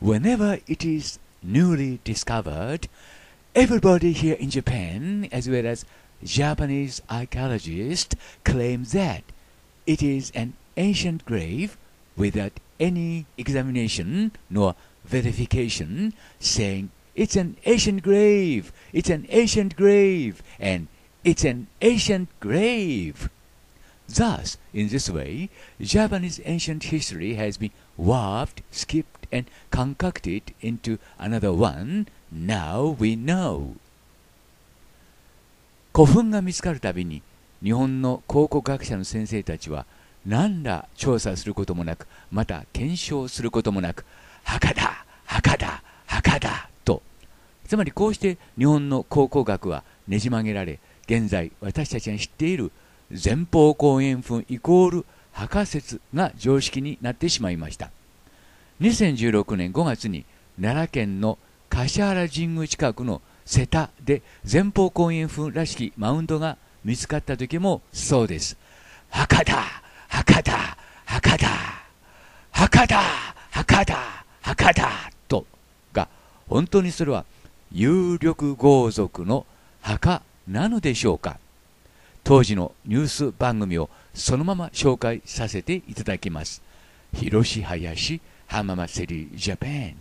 whenever it is newly discovered, everybody here in Japan, as well as Japanese archaeologists, claim that it is an ancient grave without any examination nor verification, saying it's an ancient grave, it's an ancient grave, and it's an ancient grave. Thus, in this way, Japanese ancient history has been warped, skipped, and concocted into another one, now we know. 古墳が見つかるたびに日本の考古学者の先生たちは何ら調査することもなくまた検証することもなく墓だ墓だ墓だとつまりこうして日本の考古学はねじ曲げられ現在私たちが知っている前方後円墳イコール破説が常識になってしまいました2016年5月に奈良県の橿原神宮近くの瀬田で前方後円墳らしきマウンドが見つかった時もそうです墓だ墓だ墓だ墓だ墓だ墓だとが本当にそれは有力豪族の墓なのでしょうか当時のニュース番組をそのまま紹介させていただきます。広し林浜松セリージャパン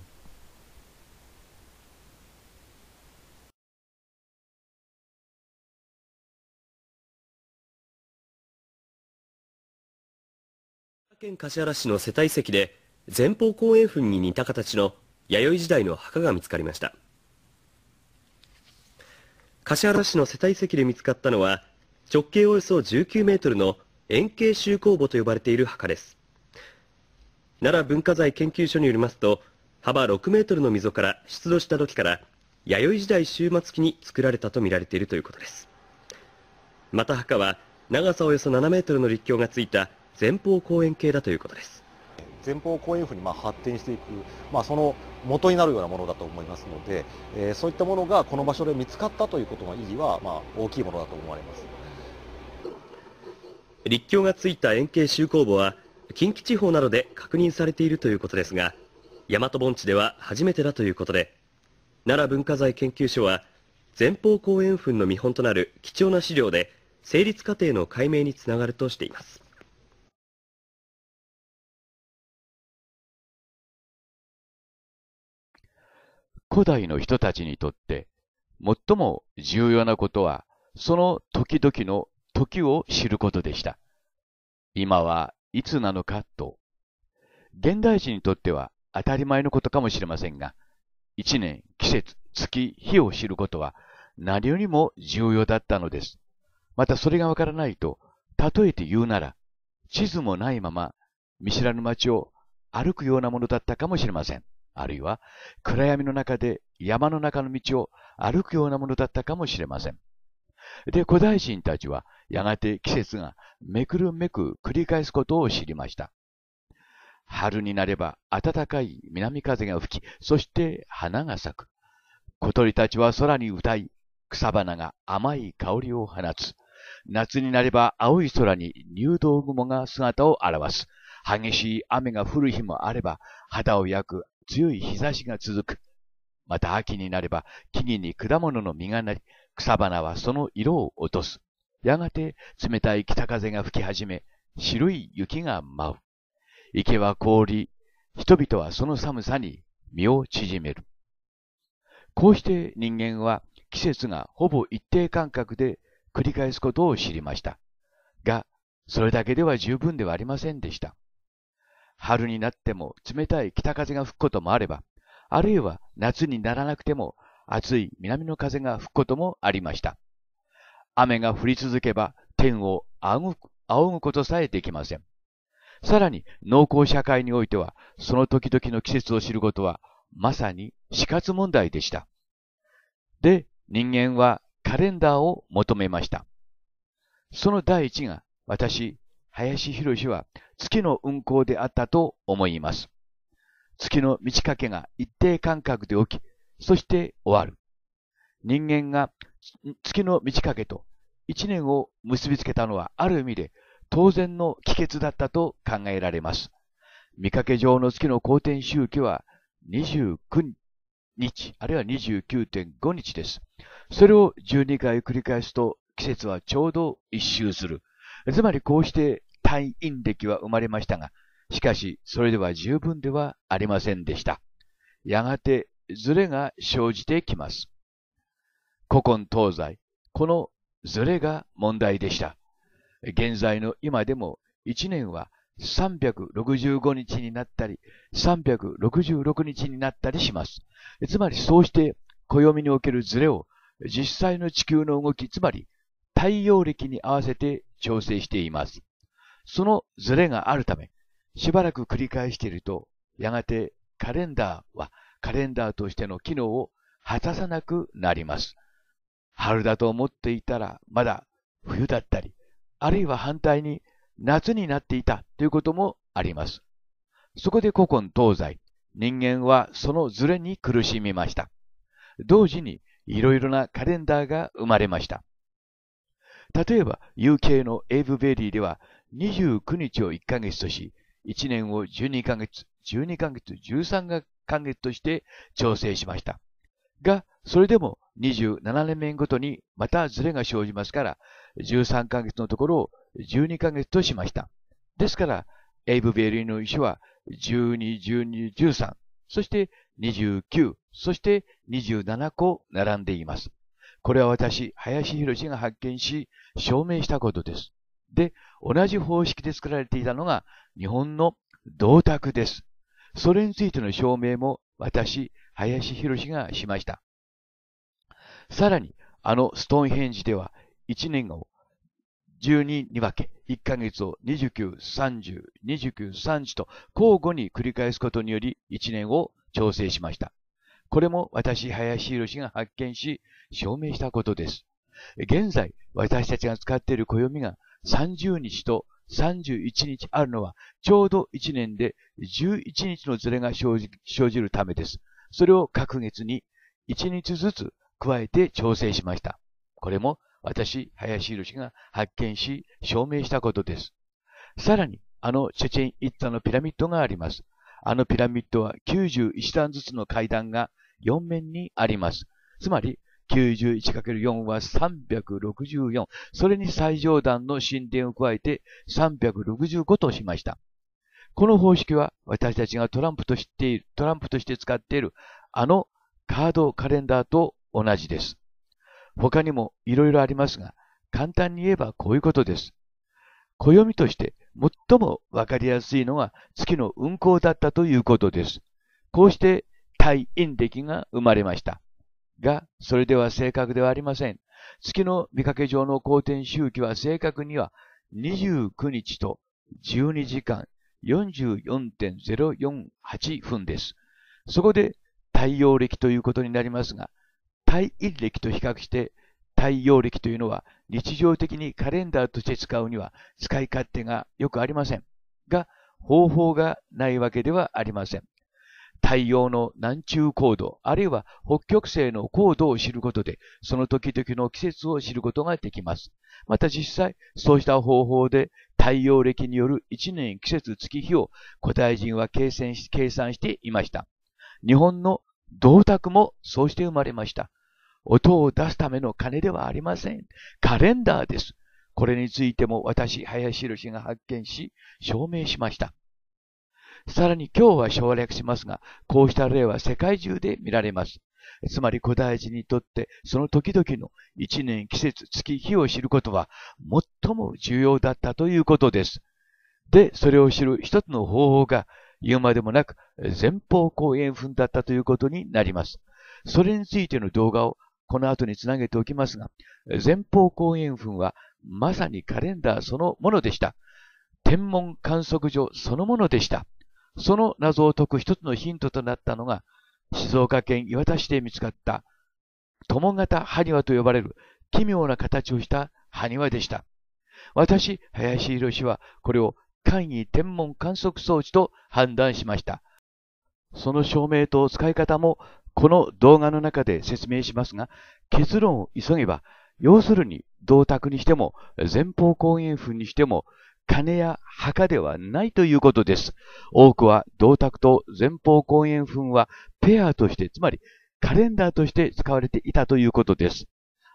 県橿原市の世帯石で前方後円墳に似た形の弥生時代の墓が見つかりました橿原市の世帯石で見つかったのは直径およそ19メートルの円形集光墓と呼ばれている墓です。奈良文化財研究所によりますと、幅6メートルの溝から出土した時から、弥生時代終末期に作られたとみられているということです。また墓は、長さおよそ7メートルの立教がついた前方後円形だということです。前方後円墳にま発展していく、まあ、その元になるようなものだと思いますので、えー、そういったものがこの場所で見つかったということの意義はま大きいものだと思われます。陸橋がついた円形集公簿は近畿地方などで確認されているということですが大和盆地では初めてだということで奈良文化財研究所は前方後円墳の見本となる貴重な資料で成立過程の解明につながるとしています古代の人たちにとって最も重要なことはその時々の時を知ることでした。今はいつなのかと。現代人にとっては当たり前のことかもしれませんが、一年、季節、月、日を知ることは何よりも重要だったのです。またそれがわからないと、例えて言うなら、地図もないまま見知らぬ街を歩くようなものだったかもしれません。あるいは暗闇の中で山の中の道を歩くようなものだったかもしれません。で、古代人たちは、やがて季節がめくるめく繰り返すことを知りました。春になれば暖かい南風が吹き、そして花が咲く。小鳥たちは空に歌い、草花が甘い香りを放つ。夏になれば青い空に入道雲が姿を現す。激しい雨が降る日もあれば、肌を焼く強い日差しが続く。また秋になれば木々に果物の実がなり、草花はその色を落とす。やがて冷たい北風が吹き始め、白い雪が舞う。池は凍り、人々はその寒さに身を縮める。こうして人間は季節がほぼ一定間隔で繰り返すことを知りました。が、それだけでは十分ではありませんでした。春になっても冷たい北風が吹くこともあれば、あるいは夏にならなくても暑い南の風が吹くこともありました。雨が降り続けば天を仰ぐことさえできません。さらに農耕社会においてはその時々の季節を知ることはまさに死活問題でした。で、人間はカレンダーを求めました。その第一が私、林博士は月の運行であったと思います。月の満ち欠けが一定間隔で起き、そして終わる。人間が月の満ち欠けと一年を結びつけたのはある意味で当然の帰結だったと考えられます。見かけ上の月の公転周期は29日、あるいは29.5日です。それを12回繰り返すと季節はちょうど一周する。つまりこうして退院歴は生まれましたが、しかしそれでは十分ではありませんでした。やがてズレが生じてきます。古今東西、このずれが問題でした。現在の今でも1年は365日になったり、366日になったりします。つまりそうして暦におけるずれを実際の地球の動き、つまり太陽暦に合わせて調整しています。そのずれがあるため、しばらく繰り返していると、やがてカレンダーはカレンダーとしての機能を果たさなくなります。春だと思っていたら、まだ冬だったり、あるいは反対に夏になっていたということもあります。そこで古今東西、人間はそのズレに苦しみました。同時にいろいろなカレンダーが生まれました。例えば UK のエイブベリーでは29日を1ヶ月とし、1年を12ヶ月、12ヶ月、13間月として調整しました。が、それでも27年目ごとにまたズレが生じますから、13ヶ月のところを12ヶ月としました。ですから、エイブ・ベリーの石は12、12、13、そして29、そして27個並んでいます。これは私、林博が発見し、証明したことです。で、同じ方式で作られていたのが日本の銅鐸です。それについての証明も私、林博士がしました。さらに、あのストーンヘンジでは、1年を12に分け、1ヶ月を29、30、29、30と交互に繰り返すことにより、1年を調整しました。これも私、林博士が発見し、証明したことです。現在、私たちが使っている暦が30日と31日あるのは、ちょうど1年で11日のズレが生じ生じるためです。それを各月に1日ずつ加えて調整しました。これも私、林氏が発見し、証明したことです。さらに、あのチェチェン一家のピラミッドがあります。あのピラミッドは91段ずつの階段が4面にあります。つまり、91×4 は364。それに最上段の神殿を加えて365としました。この方式は私たちがトランプとている、トランプとして使っているあのカードカレンダーと同じです。他にも色々ありますが、簡単に言えばこういうことです。暦として最もわかりやすいのが月の運行だったということです。こうして退院歴が生まれました。が、それでは正確ではありません。月の見かけ上の公転周期は正確には29日と12時間44.048分です。そこで太陽暦ということになりますが、太陰暦と比較して太陽暦というのは日常的にカレンダーとして使うには使い勝手がよくありません。が、方法がないわけではありません。太陽の南中高度、あるいは北極星の高度を知ることで、その時々の季節を知ることができます。また実際、そうした方法で太陽暦による1年季節月日を古代人は計算し計算していました。日本の銅鐸もそうして生まれました。音を出すための鐘ではありません。カレンダーです。これについても私、林博が発見し、証明しました。さらに今日は省略しますが、こうした例は世界中で見られます。つまり古代人にとってその時々の一年季節月日を知ることは最も重要だったということです。で、それを知る一つの方法が言うまでもなく前方後円墳だったということになります。それについての動画をこの後につなげておきますが、前方後円墳はまさにカレンダーそのものでした。天文観測所そのものでした。その謎を解く一つのヒントとなったのが、静岡県磐田市で見つかった、友型埴輪と呼ばれる奇妙な形をした埴輪でした。私、林宏はこれを簡易天文観測装置と判断しました。その証明と使い方もこの動画の中で説明しますが、結論を急げば、要するに銅鐸にしても、前方後円墳にしても、金や墓ではないということです。多くは銅鐸と前方後円墳はペアとして、つまりカレンダーとして使われていたということです。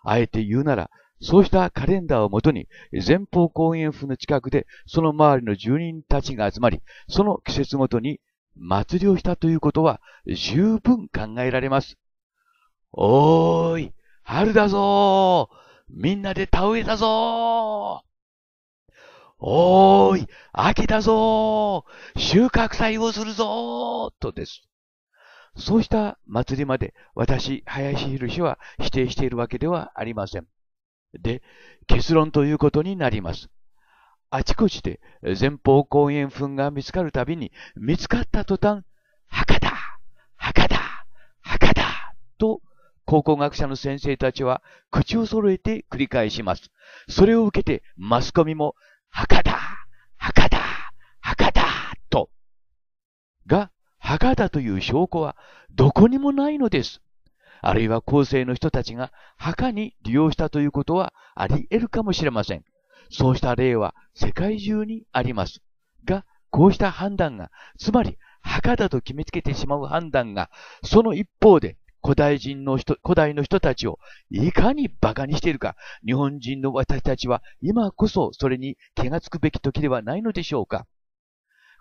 あえて言うなら、そうしたカレンダーをもとに、前方後円墳の近くでその周りの住人たちが集まり、その季節ごとに祭りをしたということは十分考えられます。おーい、春だぞーみんなで田植えだぞーおーい、秋だぞー収穫祭をするぞーとです。そうした祭りまで私、林博士は否定しているわけではありません。で、結論ということになります。あちこちで前方後円墳が見つかるたびに、見つかった途端、墓だ墓だ墓だと考古学者の先生たちは口を揃えて繰り返します。それを受けてマスコミも博多、博多、博多、と。が、博多という証拠はどこにもないのです。あるいは後世の人たちが墓に利用したということはあり得るかもしれません。そうした例は世界中にあります。が、こうした判断が、つまり墓だと決めつけてしまう判断が、その一方で古代人の人、古代の人たちをいかに馬鹿にしているか、日本人の私たちは今こそそれに気がつくべき時ではないのでしょうか。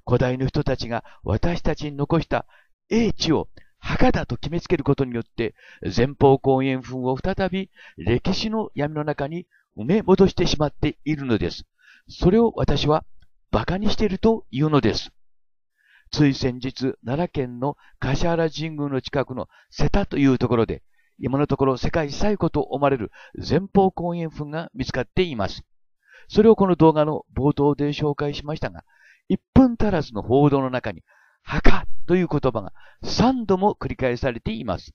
古代の人たちが私たちに残した英知を墓だと決めつけることによって、前方後円墳を再び歴史の闇の中に埋め戻してしまっているのです。それを私は馬鹿にしているというのです。つい先日、奈良県の柏原神宮の近くの瀬田というところで、今のところ世界最古と思われる前方後円墳が見つかっています。それをこの動画の冒頭で紹介しましたが、1分足らずの報道の中に、墓という言葉が3度も繰り返されています。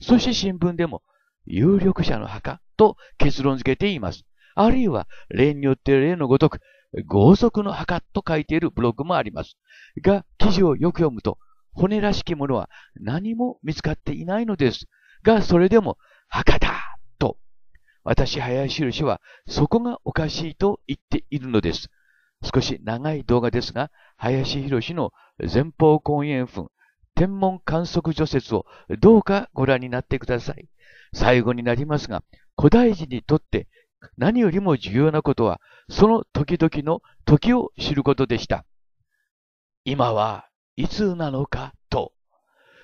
そして新聞でも、有力者の墓と結論付けています。あるいは、例によって例のごとく、豪族の墓と書いているブログもあります。が、記事をよく読むと、骨らしきものは何も見つかっていないのです。が、それでも、墓だと、私、林印は、そこがおかしいと言っているのです。少し長い動画ですが、林博の前方根炎墳、天文観測除雪をどうかご覧になってください。最後になりますが、古代人にとって何よりも重要なことは、その時々の時を知ることでした。今はいつなのかと、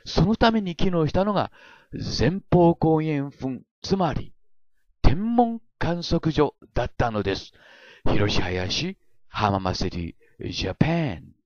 そのために機能したのが、前方後円墳、つまり、天文観測所だったのです。広し林浜祭りジャパン。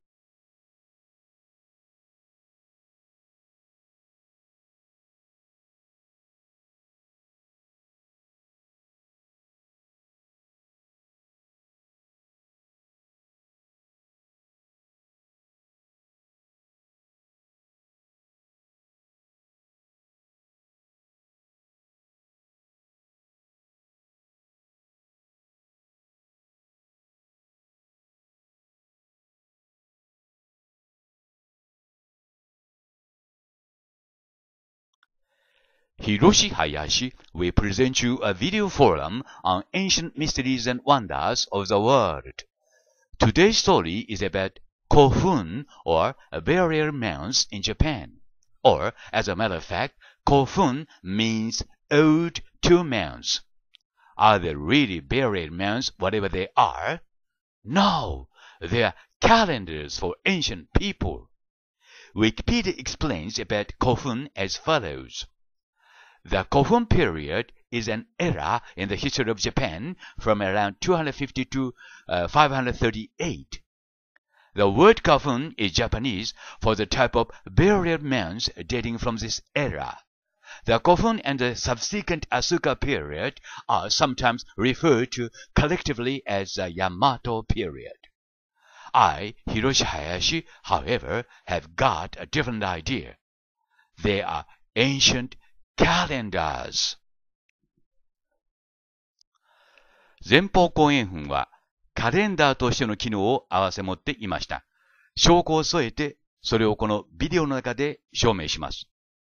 Hiroshi Hayashi will present you a video forum on ancient mysteries and wonders of the world. Today's story is about Kofun or burial mounds in Japan. Or, as a matter of fact, Kofun means old tomb mounds. Are they really burial mounds, whatever they are? No, they are calendars for ancient people. Wikipedia explains about Kofun as follows. The Kofun period is an era in the history of Japan from around 250 to uh, 538. The word Kofun is Japanese for the type of burial mounds dating from this era. The kofun and the subsequent Asuka period are sometimes referred to collectively as the Yamato period. I, Hiroshi Hayashi, however, have got a different idea. They are ancient calendars 前方後円墳はカレンダーとしての機能を併せ持っていました。証拠を添えて、それをこのビデオの中で証明します。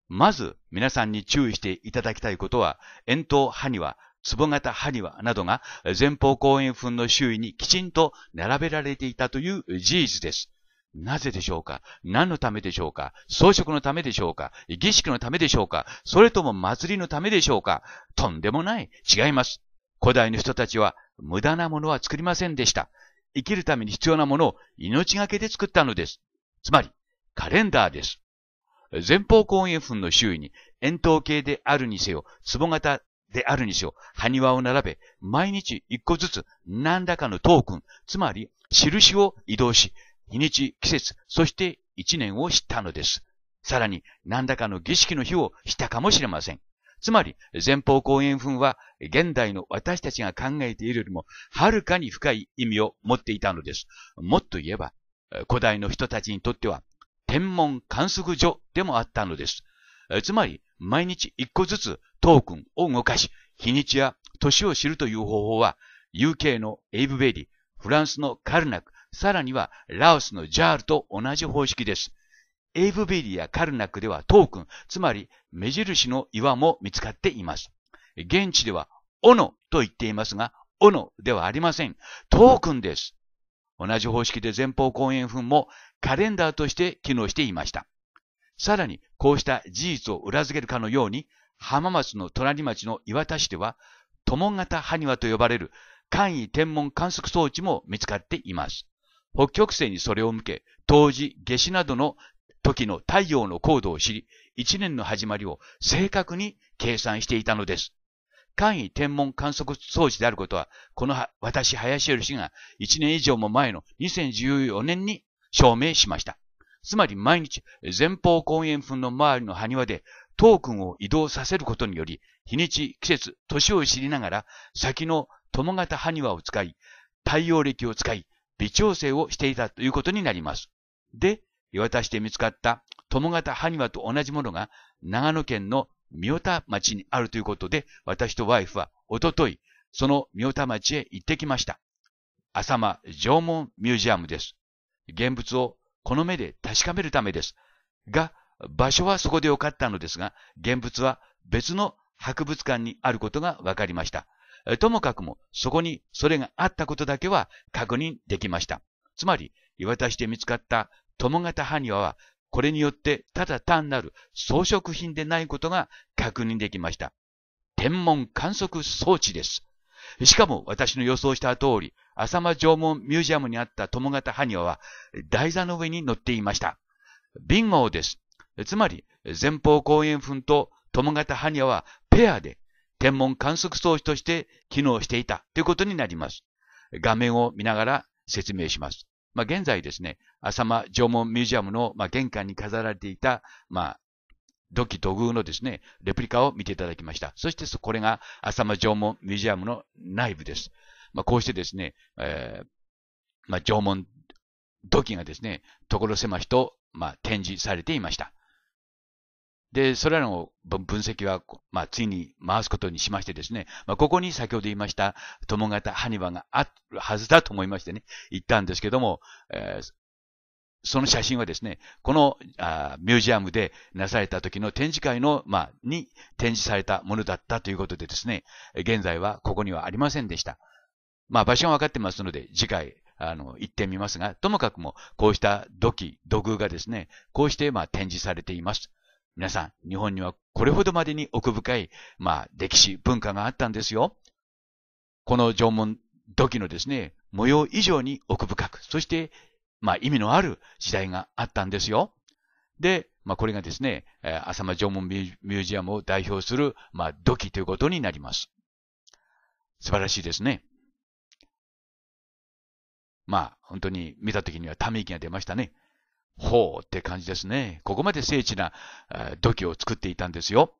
まず、皆さんに注意していただきたいことは、円筒埴輪、壺型埴輪などが前方後円墳の周囲にきちんと並べられていたという事実です。なぜでしょうか何のためでしょうか装飾のためでしょうか儀式のためでしょうかそれとも祭りのためでしょうかとんでもない。違います。古代の人たちは無駄なものは作りませんでした。生きるために必要なものを命がけで作ったのです。つまり、カレンダーです。前方後円墳の周囲に円筒形であるにせよ、壺型であるにせよ、埴輪を並べ、毎日一個ずつ何らかのトークン、つまり印を移動し、日にち、季節、そして一年を知ったのです。さらに、何らかの儀式の日を知ったかもしれません。つまり、前方後円墳は、現代の私たちが考えているよりも、はるかに深い意味を持っていたのです。もっと言えば、古代の人たちにとっては、天文観測所でもあったのです。つまり、毎日一個ずつトークンを動かし、日にちや年を知るという方法は、UK のエイブ・ベリー、フランスのカルナク、さらには、ラオスのジャールと同じ方式です。エイブベリやカルナックではトークン、つまり目印の岩も見つかっています。現地では、斧と言っていますが、斧ではありません。トークンです。同じ方式で前方後円墳もカレンダーとして機能していました。さらに、こうした事実を裏付けるかのように、浜松の隣町の岩田市では、友型埴輪と呼ばれる簡易天文観測装置も見つかっています。北極星にそれを向け、冬至、夏至などの時の太陽の高度を知り、一年の始まりを正確に計算していたのです。簡易天文観測装置であることは、この私、林より氏が一年以上も前の2014年に証明しました。つまり毎日、前方後円墳の周りの埴輪で、トークンを移動させることにより、日にち、季節、年を知りながら、先の友型埴輪を使い、太陽暦を使い、微調整をしていたということになります。で、岩田市で見つかった友方埴輪と同じものが長野県の三代田町にあるということで、私とワイフはおととい、その三代田町へ行ってきました。浅間縄文ミュージアムです。現物をこの目で確かめるためです。が、場所はそこでよかったのですが、現物は別の博物館にあることがわかりました。ともかくも、そこにそれがあったことだけは確認できました。つまり、岩田市で見つかった友型ニワは、これによってただ単なる装飾品でないことが確認できました。天文観測装置です。しかも私の予想した通り、浅間縄文ミュージアムにあった友型ニワは台座の上に乗っていました。ビンゴです。つまり、前方後円墳と友型ニワはペアで天文観測装置として機能していたということになります。画面を見ながら説明します。まあ、現在ですね、浅間縄文ミュージアムの、まあ、玄関に飾られていた、まあ、土器土偶のですね、レプリカを見ていただきました。そして、これが浅間縄文ミュージアムの内部です。まあ、こうしてですね、えー、まあ、縄文土器がですね、所狭しと、まあ、展示されていました。で、それらの分析は、まあ、次に回すことにしましてですね、まあ、ここに先ほど言いました、友型ハニバがあるはずだと思いましてね、行ったんですけども、えー、その写真はですね、このあミュージアムでなされた時の展示会の、まあ、に展示されたものだったということでですね、現在はここにはありませんでした。まあ、場所が分かってますので、次回、あの、行ってみますが、ともかくも、こうした土器、土偶がですね、こうして、まあ、展示されています。皆さん、日本にはこれほどまでに奥深い、まあ、歴史、文化があったんですよ。この縄文土器のですね、模様以上に奥深く、そして、まあ、意味のある時代があったんですよ。で、まあ、これがですね、浅間縄文ミュージアムを代表する、まあ、土器ということになります。素晴らしいですね。まあ、本当に見た時にはため息が出ましたね。ほうって感じですね。ここまで精緻な土器を作っていたんですよ。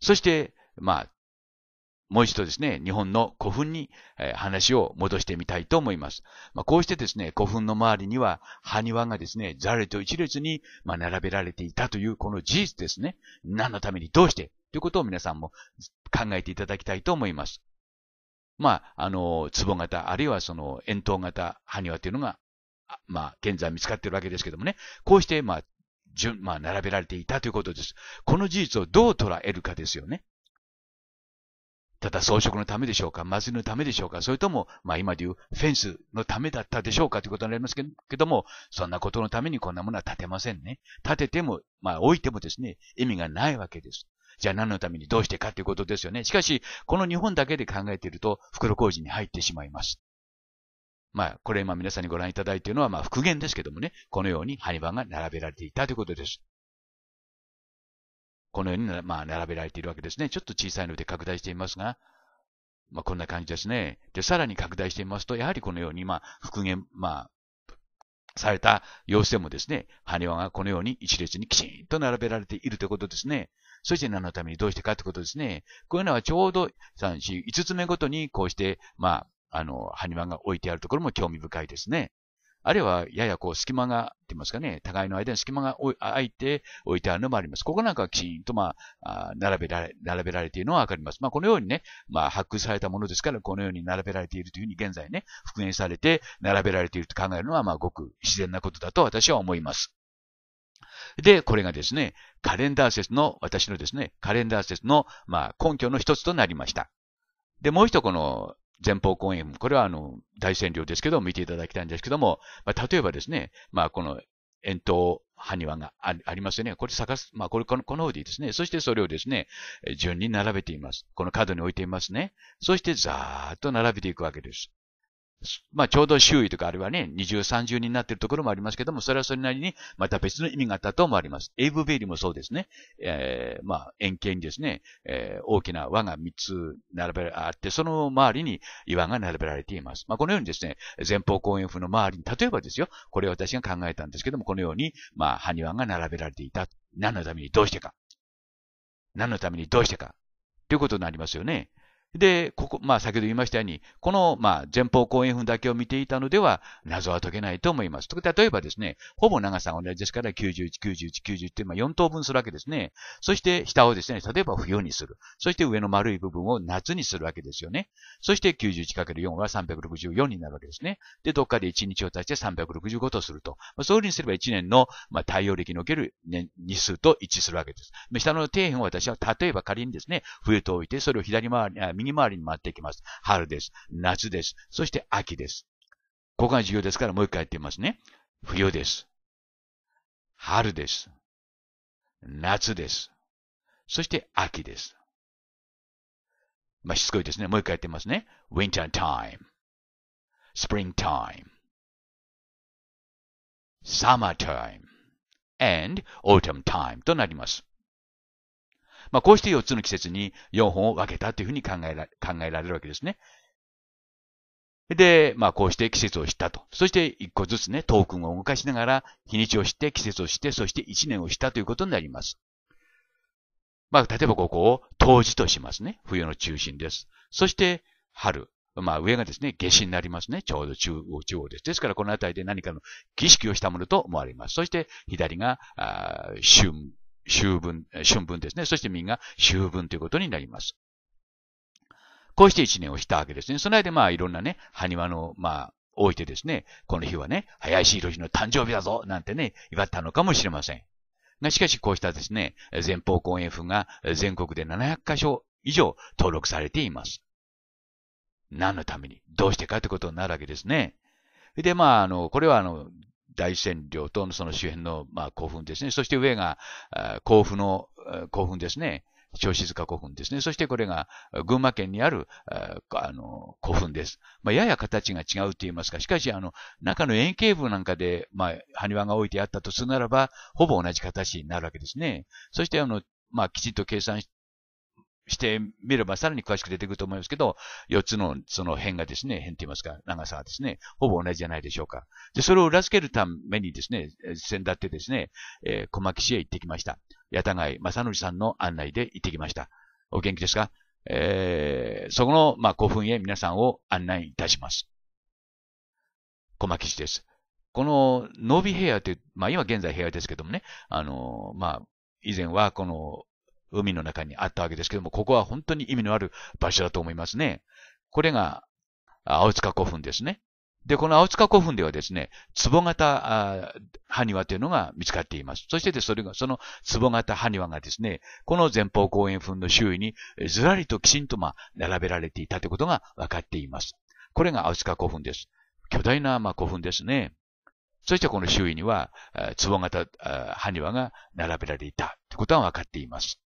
そして、まあ、もう一度ですね、日本の古墳に、え話を戻してみたいと思います。まあ、こうしてですね、古墳の周りには埴輪がですね、ざれと一列に、ま並べられていたというこの事実ですね。何のためにどうしてということを皆さんも考えていただきたいと思います。まあ、あの、壺型、あるいはその円筒型埴輪というのがまあ、現在見つかっているわけですけどもね、こうして、まあ、順、まあ、並べられていたということです。この事実をどう捉えるかですよね。ただ装飾のためでしょうか祭りのためでしょうかそれとも、まあ今でいうフェンスのためだったでしょうかということになりますけども、そんなことのためにこんなものは建てませんね。建てても、まあ置いてもですね、意味がないわけです。じゃあ何のためにどうしてかということですよね。しかし、この日本だけで考えていると、袋小路に入ってしまいます。まあ、これ今皆さんにご覧いただいているのは、まあ、復元ですけどもね、このように埴輪が並べられていたということです。このように、まあ、並べられているわけですね。ちょっと小さいので拡大していますが、まあ、こんな感じですね。で、さらに拡大してみますと、やはりこのように、まあ、復元、まあ、された様子でもですね、埴輪がこのように一列にきちんと並べられているということですね。そして何のためにどうしてかということですね。こういうのはちょうど3、4、5つ目ごとにこうして、まあ、あの、埴輪が置いてあるところも興味深いですね。あるいは、ややこう、隙間が、って言いますかね、互いの間に隙間が空いて置いてあるのもあります。ここなんかきちんと、まあ、並べられ、並べられているのはわかります。まあ、このようにね、まあ、発掘されたものですから、このように並べられているというふうに現在ね、復元されて、並べられていると考えるのは、まあ、ごく自然なことだと私は思います。で、これがですね、カレンダー説の、私のですね、カレンダー説の、まあ、根拠の一つとなりました。で、もう一この前方後円、これはあの、大占領ですけど、見ていただきたいんですけども、まあ、例えばですね、まあ、この円筒埴輪がありますよね。これ探す、まあ、これ、この、この方でいいですね。そしてそれをですね、順に並べています。この角に置いていますね。そしてざーっと並べていくわけです。まあ、ちょうど周囲とかあるいはね、二重三重になっているところもありますけども、それはそれなりに、また別の意味があったともあります。エイブベリーもそうですね。えー、まあ、円形にですね、えー、大きな輪が3つ並べられて、その周りに岩が並べられています。まあ、このようにですね、前方後円墳の周りに、例えばですよ、これ私が考えたんですけども、このように、まあ、埴輪が並べられていた。何のためにどうしてか。何のためにどうしてか。ということになりますよね。で、ここ、まあ先ほど言いましたように、この、まあ前方後円墳だけを見ていたのでは、謎は解けないと思います。例えばですね、ほぼ長さが同じですから、91、91、91って、まあ4等分するわけですね。そして下をですね、例えば冬にする。そして上の丸い部分を夏にするわけですよね。そして 91×4 は364になるわけですね。で、どっかで1日を足して365とすると。まあ、そういうふうにすれば1年の、まあ、太陽暦における年日数と一致するわけです。下の底辺を私は、例えば仮にですね、冬と置いて、それを左回り、右回りに回っていきます。春です。夏です。そして秋です。ここが重要ですからもう一回やってみますね。冬です。春です。夏です。そして秋です。まあ、しつこいですね。もう一回やってみますね。winter time, spring time, summer time, and autumn time となります。まあ、こうして4つの季節に4本を分けたというふうに考えら考えられるわけですね。で、まあこうして季節を知ったと。そして一個ずつね、トークンを動かしながら、日にちを知って、季節を知って、そして一年を知ったということになります。まあ、例えばここを冬至としますね。冬の中心です。そして春。まあ上がですね、夏至になりますね。ちょうど中央、中央です。ですからこの辺りで何かの儀式をしたものと思われます。そして左が、春秋分、春分ですね。そして民が秋分ということになります。こうして一年をしたわけですね。その間、まあ、いろんなね、埴輪の、まあ、置いてですね、この日はね、林博日の誕生日だぞなんてね、祝ったのかもしれません。が、しかしこうしたですね、前方後円墳が全国で700箇所以上登録されています。何のためにどうしてかってことになるわけですね。で、まあ、あの、これはあの、大仙陵とその周辺の、まあ、古墳ですね。そして上が甲府の古墳ですね。小静か古墳ですね。そしてこれが群馬県にあるあの古墳です。まあ、やや形が違うと言いますか、しかしあの中の円形部なんかで、まあ、埴輪が置いてあったとするならば、ほぼ同じ形になるわけですね。そしてあの、まあ、きちっと計算してみればさらに詳しく出てくると思いますけど、4つのその辺がですね、辺って言いますか、長さはですね、ほぼ同じじゃないでしょうか。で、それを裏付けるためにですね、先だってですね、えー、小牧市へ行ってきました。八田貝正則さんの案内で行ってきました。お元気ですかえー、そこの、まあ、古墳へ皆さんを案内いたします。小牧市です。この、ノビ部屋という、まあ、今現在部屋ですけどもね、あの、まあ、以前はこの海の中にあったわけですけども、ここは本当に意味のある場所だと思いますね。これが、青塚古墳ですね。で、この青塚古墳ではですね、壺型埴輪というのが見つかっています。そしてで、それが、その壺型埴輪がですね、この前方後円墳の周囲にずらりときちんと、まあ、並べられていたということが分かっています。これが青塚古墳です。巨大な、まあ、古墳ですね。そしてこの周囲には、壺型埴輪が並べられていたということが分かっています。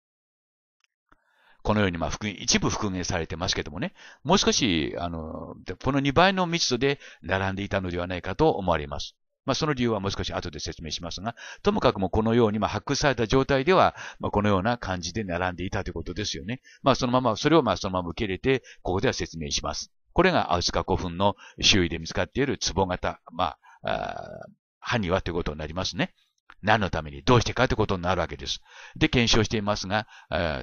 このように、まあ、復元、一部復元されてますけどもね、もう少し、あの、この2倍の密度で並んでいたのではないかと思われます。まあ、その理由はもう少し後で説明しますが、ともかくもこのように、まあ、発掘された状態では、まあ、このような感じで並んでいたということですよね。まあ、そのまま、それをまあ、そのまま受け入れて、ここでは説明します。これがアウスカ古墳の周囲で見つかっている壺型、まあ、あ埴輪ということになりますね。何のために、どうしてかということになるわけです。で、検証していますが、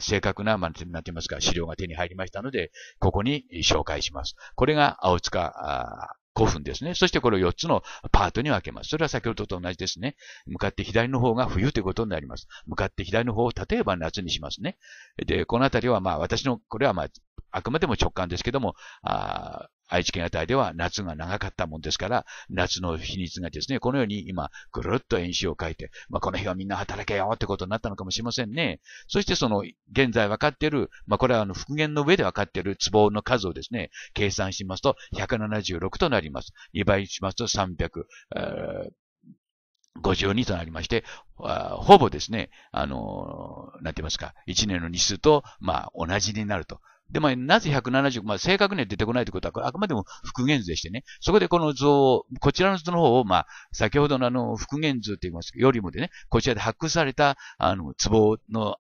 正確な、まあ、なんて言いますか、資料が手に入りましたので、ここに紹介します。これが青塚古墳ですね。そしてこれを4つのパートに分けます。それは先ほどと同じですね。向かって左の方が冬ということになります。向かって左の方を例えば夏にしますね。で、このあたりはまあ私の、これはまあ、あくまでも直感ですけども、あ愛知県あたりでは夏が長かったもんですから、夏の比率がですね、このように今、ぐるっと円周を書いて、まあ、この日はみんな働けよってことになったのかもしれませんね。そしてその、現在分かっている、まあ、これはあの、復元の上で分かっている壺の数をですね、計算しますと、176となります。2倍しますと300、えー52となりまして、ほぼですね、あの、なんて言いますか、1年の日数と、まあ、同じになると。で、まあ、なぜ170、まあ、正確には出てこないということは、あくまでも復元図でしてね、そこでこの図を、こちらの図の方を、まあ、先ほどのあの、復元図って言いますよりもでね、こちらで発掘された、あの、壺の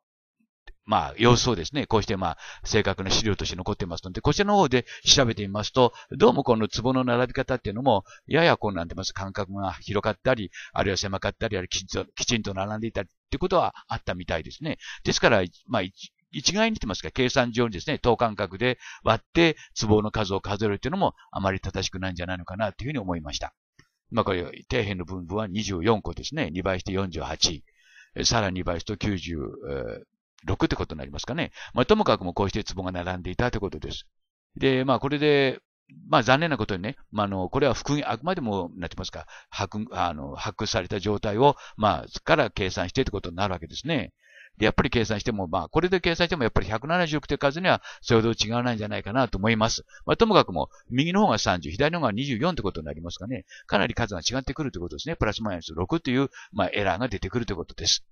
まあ、様子をですね、こうしてまあ、正確な資料として残ってますので、こちらの方で調べてみますと、どうもこの壺の並び方っていうのも、ややこうなってます。間隔が広かったり、あるいは狭かったり、あるいはきちんと並んでいたりってことはあったみたいですね。ですから、まあ、一概に言ってますが、計算上にですね、等間隔で割って、壺の数を数えるっていうのもあまり正しくないんじゃないのかなというふうに思いました。まあこれ、底辺の分布は24個ですね。2倍して48。さらに2倍すると96ってことになりますかね。まあともかくもこうして壺が並んでいたということです。で、まあこれで、まあ残念なことにね、まあ、あの、これは復元、あくまでも、なってますか、発、発掘された状態を、まあ、から計算してってことになるわけですね。で、やっぱり計算しても、まあ、これで計算してもやっぱり170億という数にはそれほど違わないんじゃないかなと思います。まあ、ともかくも、右の方が30、左の方が24ってことになりますかね。かなり数が違ってくるということですね。プラスマイナス6という、まあ、エラーが出てくるということです。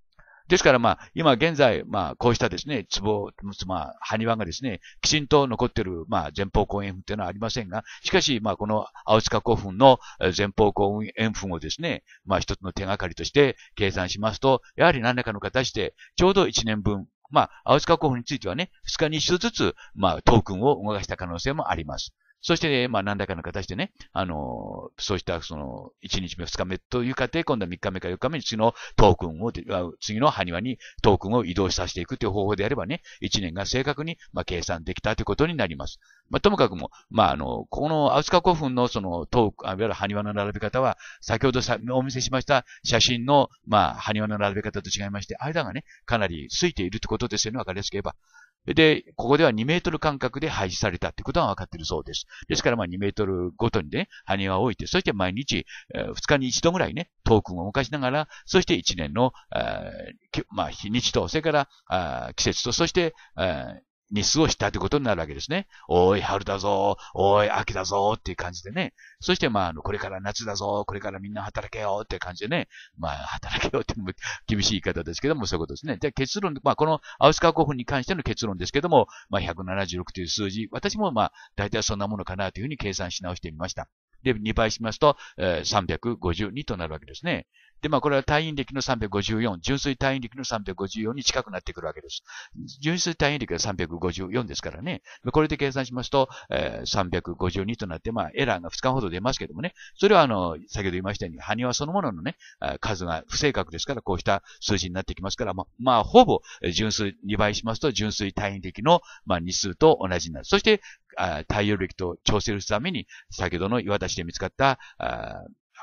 ですからまあ、今現在、まあ、こうしたですね、壺、まあ、埴輪がですね、きちんと残っている、まあ、前方後円墳というのはありませんが、しかし、まあ、この青塚古墳の前方後円墳をですね、まあ、一つの手がかりとして計算しますと、やはり何らかの形で、ちょうど1年分、まあ、青塚古墳についてはね、2日に1度ずつ、まあ、トークンを動かした可能性もあります。そして、まあ、何らかの形でね、あの、そうした、その、1日目、2日目という過程、今度は3日目か4日目に次のトークンを、次の埴輪にトークンを移動させていくという方法であればね、1年が正確に、まあ、計算できたということになります。まあ、ともかくも、まあ、あの、このアウスカ古墳のそのトーク、いわゆる埴輪の並び方は、先ほどさお見せしました写真の、まあ、埴輪の並び方と違いまして、間がね、かなり空いているということですよね、わかりやすければ。で、ここでは2メートル間隔で廃止されたということが分かっているそうです。ですからまあ2メートルごとにね、羽輪を置いて、そして毎日、え2日に1度ぐらいね、トークンを動かしながら、そして1年の、まあ、日にちと、それから季節と、そして、に過をしたということになるわけですね。おい、春だぞ、おい、秋だぞ、っていう感じでね。そしてまあ、あの、これから夏だぞ、これからみんな働けよ、っていう感じでね。まあ、働けよっても厳しい言い方ですけども、そういうことですね。で、結論、まあ、このアウスカー古墳に関しての結論ですけども、まあ、176という数字、私もまあ、大体そんなものかなというふうに計算し直してみました。で、2倍しますと、えー、352となるわけですね。で、まあ、これは退院歴の354、純粋退院歴の354に近くなってくるわけです。純粋退院歴が354ですからね。これで計算しますと、えー、352となって、まあ、エラーが2日ほど出ますけどもね。それは、あの、先ほど言いましたように、埴輪そのもののね、数が不正確ですから、こうした数字になってきますから、まあ、まあ、ほぼ、純粋、2倍しますと、純粋退院歴の、まあ、日数と同じになる。そして、対応力と調整するために、先ほどの岩田市で見つかった、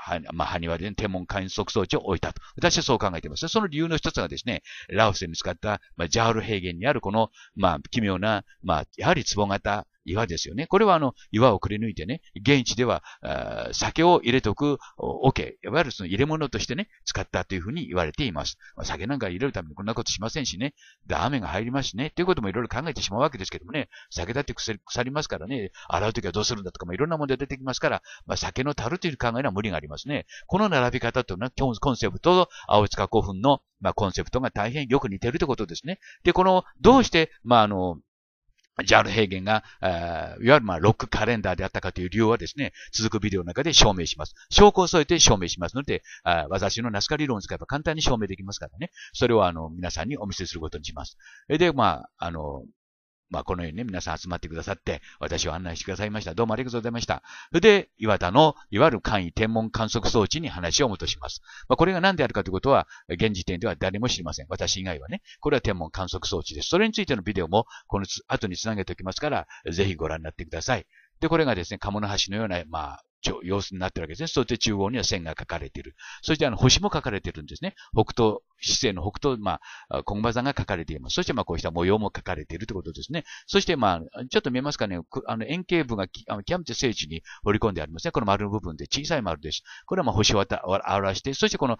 は、まあ、ハニワで天文観測装置を置いたと。私はそう考えています。その理由の一つがですね、ラオスで見つかった、まあ、ジャール平原にあるこの、まあ、奇妙な、まあ、やはり壺型、岩ですよね。これはあの、岩をくり抜いてね、現地では、酒を入れておく桶、いわゆるその入れ物としてね、使ったというふうに言われています。まあ、酒なんか入れるためにこんなことしませんしね、で、雨が入りますしね、ということもいろいろ考えてしまうわけですけどもね、酒だって腐りますからね、洗うときはどうするんだとかもいろんな問題出てきますから、まあ、酒の樽という考えには無理がありますね。この並び方というのは、コンセプトと青塚古墳の、まあ、コンセプトが大変よく似てるということですね。で、この、どうして、まあ、あの、ジャール・平原が、いわゆるまあロックカレンダーであったかという理由はですね、続くビデオの中で証明します。証拠を添えて証明しますので、私のナスカ理論を使えば簡単に証明できますからね。それをあの、皆さんにお見せすることにします。で、まあ、あの、まあ、このようにね、皆さん集まってくださって、私を案内してくださいました。どうもありがとうございました。それで、岩田の、いわゆる簡易天文観測装置に話を戻します。まあ、これが何であるかということは、現時点では誰も知りません。私以外はね、これは天文観測装置です。それについてのビデオも、この後につなげておきますから、ぜひご覧になってください。で、これがですね、鴨の橋のような、まあ、様子になってるわけですね。そして中央には線が書かれている。そしてあの星も書かれているんですね。北東、市政の北東、まあ、コンバザが書かれています。そしてまあこうした模様も書かれているということですね。そしてまあ、ちょっと見えますかね、あの円形部があの極めて精緻に織り込んでありますね。この丸の部分で小さい丸です。これはまあ星を表して、そしてこの、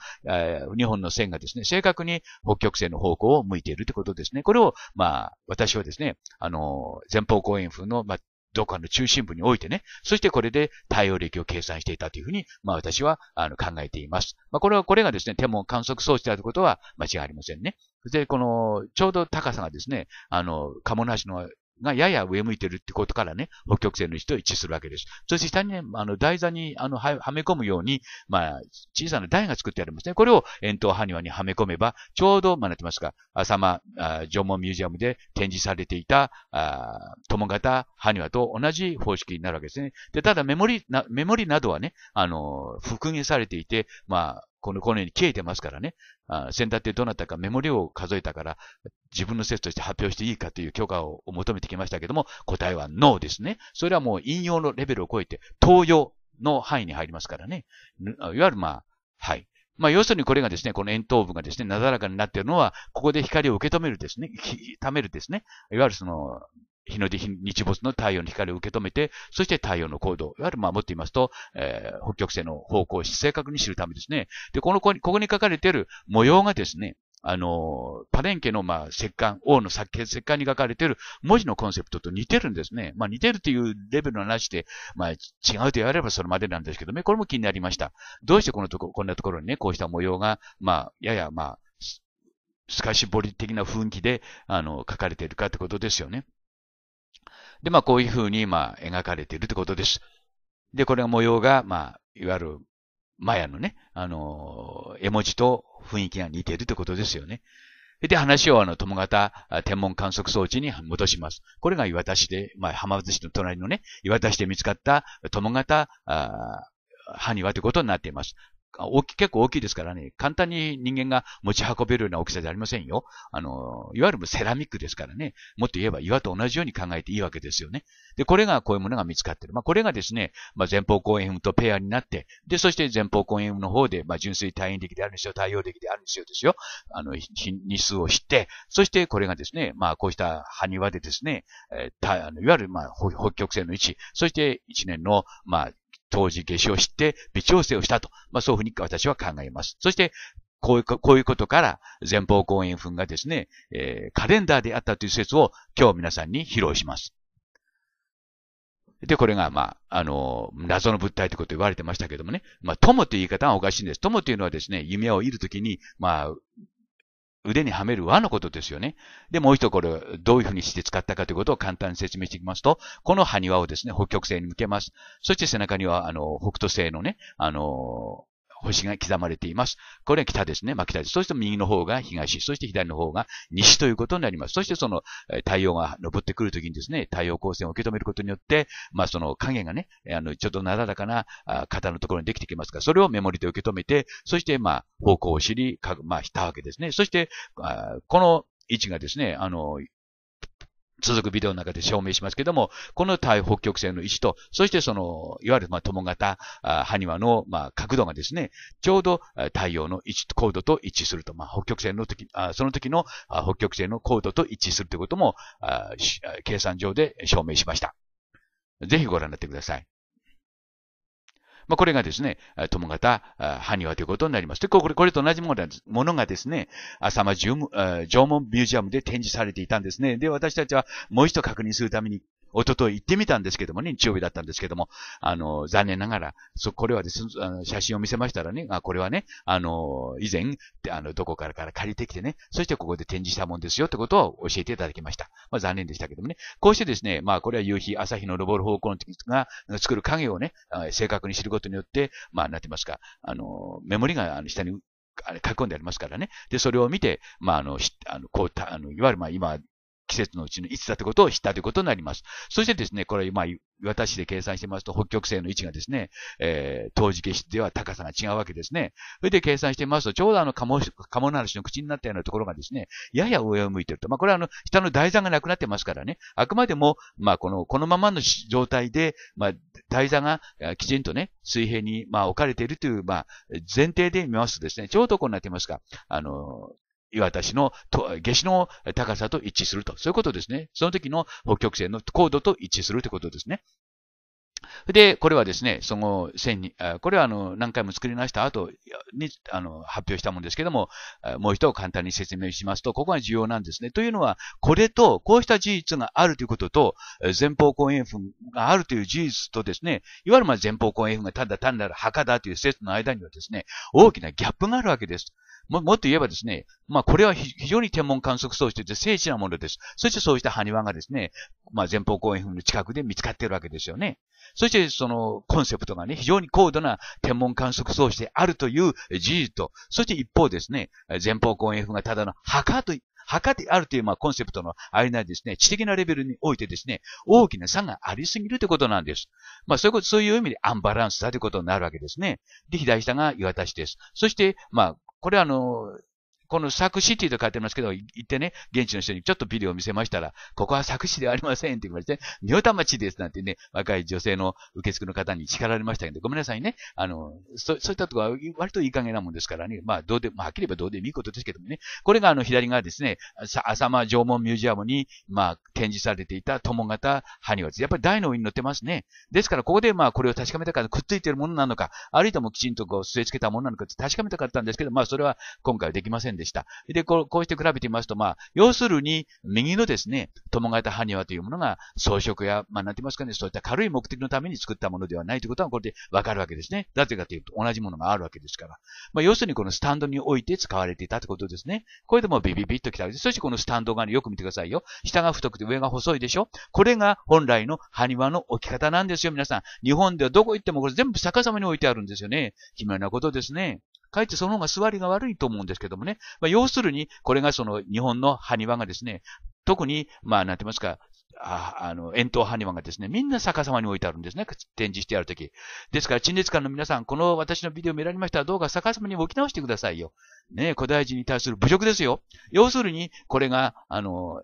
日本の線がですね、正確に北極星の方向を向いているということですね。これをまあ、私はですね、あの、前方後円風の、まあ、どこかの中心部においてね、そしてこれで対応力を計算していたというふうに、まあ私はあの考えています。まあこれは、これがですね、天文観測装置であることは間違いありませんね。で、この、ちょうど高さがですね、あの、鴨の橋のがやや上向いてるってことからね、北極星の位置と一致するわけです。そして下にね、あの台座にあのはめ込むように、まあ、小さな台が作ってありますね。これを円筒埴輪にはめ込めば、ちょうど、まあ、なってますか、浅間縄文ミュージアムで展示されていた、あ友型埴輪と同じ方式になるわけですね。で、ただメモリ、なメモリなどはね、あの、復元されていて、まあ、この、このように消えてますからね。あ先だってどなたかメモリを数えたから、自分の説として発表していいかという許可を求めてきましたけども、答えは NO ですね。それはもう引用のレベルを超えて、東用の範囲に入りますからね。いわゆるまあ、はい。まあ、要するにこれがですね、この円頭部がですね、なだらかになっているのは、ここで光を受け止めるですね、溜めるですね、いわゆるその、日の出、日没の太陽の光を受け止めて、そして太陽の行動、いわゆる、まあ、もっと言いますと、えー、北極星の方向を正確に知るためですね。で、この、ここに書かれている模様がですね、あの、パレンケの、まあ、石棺、王の石棺に書かれている文字のコンセプトと似てるんですね。まあ、似てるというレベルの話で、まあ、違うとやればそれまでなんですけどね、これも気になりました。どうしてこのとこ、こんなところにね、こうした模様が、まあ、やや、まあ、透かし彫り的な雰囲気で、あの、書かれているかってことですよね。で、まあ、こういうふうに、まあ、描かれているということです。で、これが模様が、まあ、いわゆる、マヤのね、あの絵文字と雰囲気が似ているということですよね。で、話をあの、友型天文観測装置に戻します。これが岩田市で、まあ、浜松市の隣のね、岩田市で見つかった友型、あ、埴輪ということになっています。大き、結構大きいですからね、簡単に人間が持ち運べるような大きさじゃありませんよ。あの、いわゆるセラミックですからね、もっと言えば岩と同じように考えていいわけですよね。で、これがこういうものが見つかってる。まあ、これがですね、まあ、前方後円墳とペアになって、で、そして前方後円墳の方で、まあ、純粋対位的であるにしよう、応的であるにしようですよ。あの、日数を知って、そしてこれがですね、まあ、こうした埴輪でですね、えー、たあのいわゆる、まあ、北極星の位置、そして一年の、まあ、当時下を知って、微調整をしたと。まあ、そういうふうに私は考えます。そして、こういう、こういうことから、前方後円墳がですね、えー、カレンダーであったという説を今日皆さんに披露します。で、これが、まあ、あの、謎の物体ってこと言われてましたけどもね、まあ、友という言い方はおかしいんです。友というのはですね、夢を射るときに、まあ、腕にはめる輪のことですよね。で、もう一度これ、どういうふうにして使ったかということを簡単に説明していきますと、この埴輪をですね、北極星に向けます。そして背中には、あの、北斗星のね、あの、星が刻まれています。これは北ですね。まあ、北です。そして右の方が東、そして左の方が西ということになります。そしてその太陽が昇ってくるときにですね、太陽光線を受け止めることによって、まあ、その影がね、あの、ちょっとなだらかな型のところにできてきますから、それをメモリで受け止めて、そして、まあ、方向を知り、かまあ、したわけですね。そして、あこの位置がですね、あの、続くビデオの中で証明しますけども、この対北極星の位置と、そしてその、いわゆる、まあ、友型、ハニワの、まあ、角度がですね、ちょうど太陽の位置、高度と一致すると、まあ、北極星の時、あその時の北極星の高度と一致するということもあ、計算上で証明しました。ぜひご覧になってください。まあ、これがですね、友方、埴輪ということになります。で、これ、これと同じものがですね、浅間縄文ミュージアムで展示されていたんですね。で、私たちはもう一度確認するためにおととい行ってみたんですけどもね、日曜日だったんですけども、あの、残念ながら、そ、これはですあの、写真を見せましたらね、あ、これはね、あの、以前、あの、どこからから借りてきてね、そしてここで展示したもんですよってことを教えていただきました。まあ残念でしたけどもね、こうしてですね、まあこれは夕日、朝日の昇る方向が作る影をね、正確に知ることによって、まあ、なんて言いますか、あの、メモリが下にあれ書き込んでありますからね。で、それを見て、まあ、あの、あのこうたあのいわゆる、まあ、今、季節のうちのいつだってことを知ったということになります。そしてですね、これ、まあ、私で計算してますと、北極星の位置がですね、えー、当時消しでは高さが違うわけですね。それで計算してますと、ちょうどあの、カモ、カモナシの口になったようなところがですね、やや上を向いてると。まあ、これはあの、下の台座がなくなってますからね、あくまでも、まあ、この、このままの状態で、まあ、台座がきちんとね、水平に、まあ、置かれているという、まあ、前提で見ますとですね、ちょうどこうなってますが、あの、岩田氏の下肢の高さと一致すると。そういうことですね。その時の北極星の高度と一致するということですね。で、これはですね、その線に、これはあの何回も作り直した後にあの発表したものですけども、もう一度簡単に説明しますと、ここが重要なんですね。というのは、これと、こうした事実があるということと、前方後円墳があるという事実とですね、いわゆるま前方後円墳がただ単なる墓だという説の間にはですね、大きなギャップがあるわけです。ももっと言えばですね、まあこれは非常に天文観測装置といって精緻なものです。そしてそうした埴輪がですね、まあ前方後円墳の近くで見つかっているわけですよね。そしてそのコンセプトがね、非常に高度な天文観測装置であるという事実と、そして一方ですね、前方後円墳がただの墓と墓であるという、まあ、コンセプトの間にですね、知的なレベルにおいてですね、大きな差がありすぎるということなんです。まあ、そういうこと、そういう意味でアンバランスだということになるわけですね。で、左下が岩田市です。そして、まあ、これはあの、この作詞っていうと書いてますけど、行ってね、現地の人にちょっとビデオを見せましたら、ここは作詞ではありませんって言われて、妙田町ですなんてね、若い女性の受付の方に叱られましたけど、ごめんなさいね。あの、そ、そういったとこは割といい加減なもんですからね、まあ、どうでも、はっきり言えばどうでもいいことですけどもね、これがあの、左側ですね、浅間縄文ミュージアムに、まあ、展示されていた友型埴輪です。やっぱり台の上に乗ってますね。ですから、ここでまあ、これを確かめたからくっついてるものなのか、あるいはもきちんとこう、据え付けたものなのかって確かめたかったんですけど、まあ、それは今回はできませんでした。で、こうこうして比べてみますと、まあ、要するに、右のですね、友方埴輪というものが、装飾や、まあ、なんて言いますかね、そういった軽い目的のために作ったものではないということは、これでわかるわけですね。なぜかというと、同じものがあるわけですから。まあ、要するに、このスタンドにおいて使われていたということですね。これでもビビビッときたわけです。そして、このスタンド側によく見てくださいよ。下が太くて上が細いでしょこれが本来の埴輪の置き方なんですよ、皆さん。日本ではどこ行ってもこれ全部逆さまに置いてあるんですよね。奇妙なことですね。かえってその方が座りが悪いと思うんですけどもね。まあ、要するに、これがその日本の埴輪がですね、特に、まあ、なんて言いますか、ああの、円筒埴輪がですね、みんな逆さまに置いてあるんですね、展示してあるとき。ですから、陳列館の皆さん、この私のビデオ見られましたら、どうか逆さまに置き直してくださいよ。ね古代人に対する侮辱ですよ。要するに、これが、あの、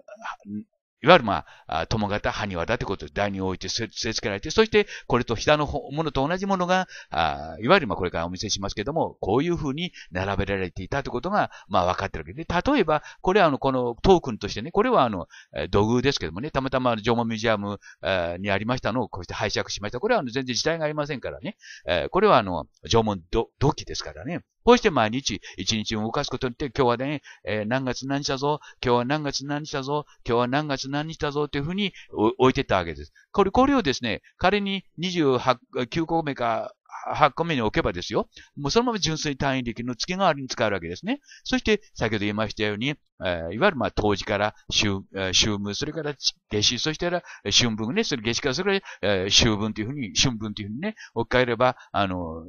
いわゆるまあ、友型、埴輪だということで、台に置いて据え付けられて、そして、これと下のものと同じものが、あいわゆるまあ、これからお見せしますけども、こういうふうに並べられていたということが、まあ、分かってるわけで、例えば、これはあの、このトークンとしてね、これはあの、土偶ですけどもね、たまたま縄文ミュージアムにありましたのを、こうして拝借しました。これはあの、全然時代がありませんからね、えこれはあの、縄文土器ですからね、こうして毎日、一日動かすことによって、今日はね、えー、何月何日だぞ、今日は何月何日だぞ、今日は何月何日だぞ、というふうに置いてったわけです。これ、これをですね、仮に28、9個目か、8個目に置けばですよ。もうそのまま純粋単位力の付け代わりに使えるわけですね。そして、先ほど言いましたように、えー、いわゆる、まあ、当時から、秋、週分、それから夏至、そしたら、春分ね、それ夏至から、それから、えー、秋分というふうに、春分というふうにね、置き換えれば、あの、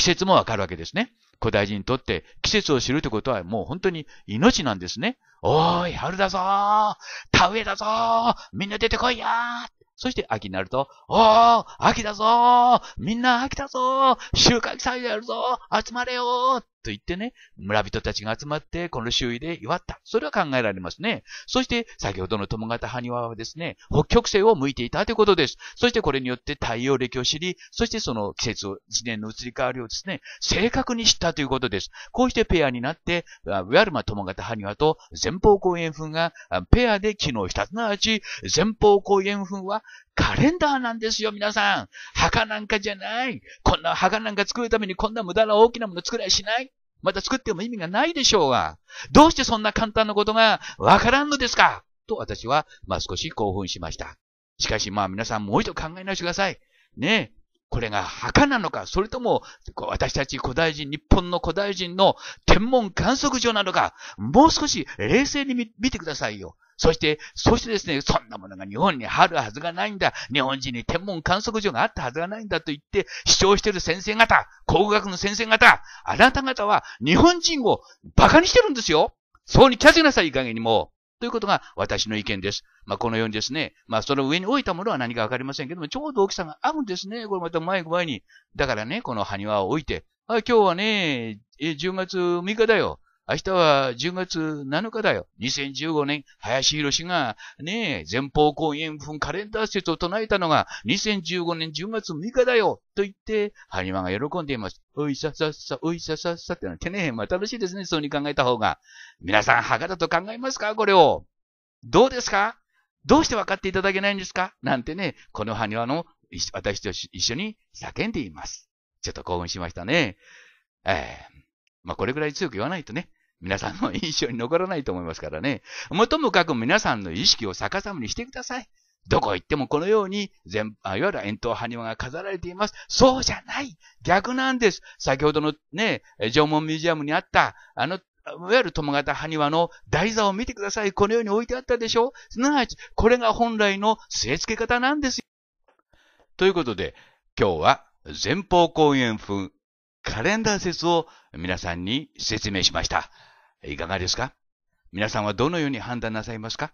季節もわかるわけですね。古代人にとって季節を知るってことはもう本当に命なんですね。おーい、春だぞー田植えだぞーみんな出てこいやーそして秋になると、おー秋だぞーみんな秋だぞー収穫祭やるぞー集まれよーと言ってね、村人たちが集まってこの周囲で祝った。それは考えられますね。そして、先ほどの友方埴輪はですね、北極星を向いていたということです。そしてこれによって太陽暦を知り、そしてその季節を、一年の移り変わりをですね、正確に知ったということです。こうしてペアになって、ウェゆる友方埴輪と前方後円墳がペアで機能した。すなわち、前方後円墳はカレンダーなんですよ、皆さん。墓なんかじゃない。こんな墓なんか作るためにこんな無駄な大きなもの作りゃしない。また作っても意味がないでしょうが。どうしてそんな簡単なことがわからんのですかと私は、まあ少し興奮しました。しかしまあ皆さんもう一度考え直してください。ねえ。これが墓なのか、それとも、私たち古代人、日本の古代人の天文観測所なのか、もう少し冷静に見てくださいよ。そして、そしてですね、そんなものが日本にあるはずがないんだ。日本人に天文観測所があったはずがないんだと言って主張している先生方、工学の先生方、あなた方は日本人を馬鹿にしてるんですよ。そうに気がつけなさい、いい加減にもということが私の意見です。まあ、このようにですね、まあ、その上に置いたものは何かわかりませんけども、ちょうど大きさがあるんですね。これまた前具に。だからね、この埴輪を置いて、あ今日はね、10月6日だよ。明日は10月7日だよ。2015年、林博士がね、前方後円墳カレンダー説を唱えたのが2015年10月6日だよと言って、ハニマが喜んでいます。おいささっさ、おいささっさってのは手ね、まあ楽しいですね。そうに考えた方が。皆さん、墓だと考えますかこれを。どうですかどうして分かっていただけないんですかなんてね、この埴輪の私と一緒に叫んでいます。ちょっと興奮しましたね。えー、まあ、これぐらい強く言わないとね、皆さんの印象に残らないと思いますからね。もともかく皆さんの意識を逆さまにしてください。どこ行ってもこのように、全、いわゆる円筒埴輪が飾られています。そうじゃない逆なんです。先ほどのね、縄文ミュージアムにあった、あの、いわゆる友型埴輪の台座を見てください。このように置いてあったでしょすなわち、これが本来の据え付け方なんですよ。ということで、今日は前方後円墳カレンダー説を皆さんに説明しました。いかがですか皆さんはどのように判断なさいますか